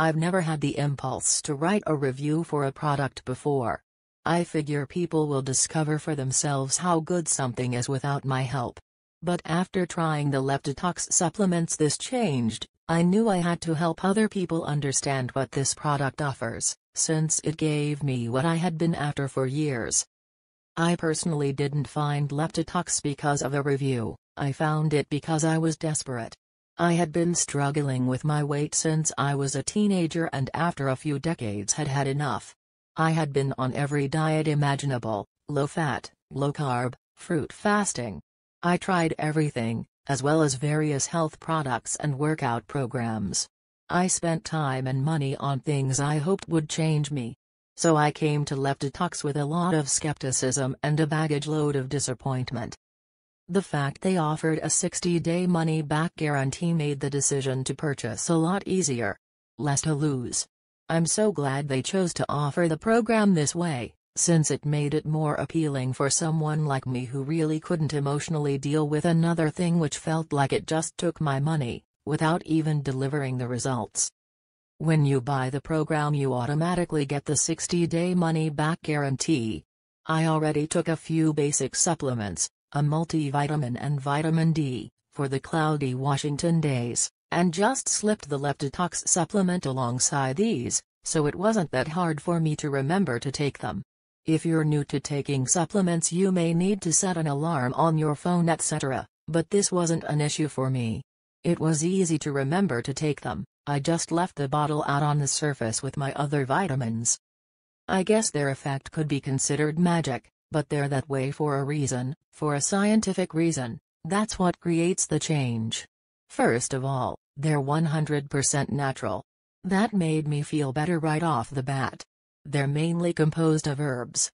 I've never had the impulse to write a review for a product before. I figure people will discover for themselves how good something is without my help. But after trying the Leptotox supplements this changed, I knew I had to help other people understand what this product offers, since it gave me what I had been after for years. I personally didn't find Leptotox because of a review, I found it because I was desperate. I had been struggling with my weight since I was a teenager and after a few decades had had enough. I had been on every diet imaginable, low-fat, low-carb, fruit fasting. I tried everything, as well as various health products and workout programs. I spent time and money on things I hoped would change me. So I came to Leptitox with a lot of skepticism and a baggage load of disappointment. The fact they offered a 60-day money-back guarantee made the decision to purchase a lot easier. Less to lose. I'm so glad they chose to offer the program this way, since it made it more appealing for someone like me who really couldn't emotionally deal with another thing which felt like it just took my money, without even delivering the results. When you buy the program you automatically get the 60-day money-back guarantee. I already took a few basic supplements, a multivitamin and vitamin D, for the cloudy Washington days, and just slipped the Leptotox supplement alongside these, so it wasn't that hard for me to remember to take them. If you're new to taking supplements you may need to set an alarm on your phone etc., but this wasn't an issue for me. It was easy to remember to take them, I just left the bottle out on the surface with my other vitamins. I guess their effect could be considered magic, but they're that way for a reason, for a scientific reason, that's what creates the change. First of all, they're 100% natural. That made me feel better right off the bat. They're mainly composed of herbs,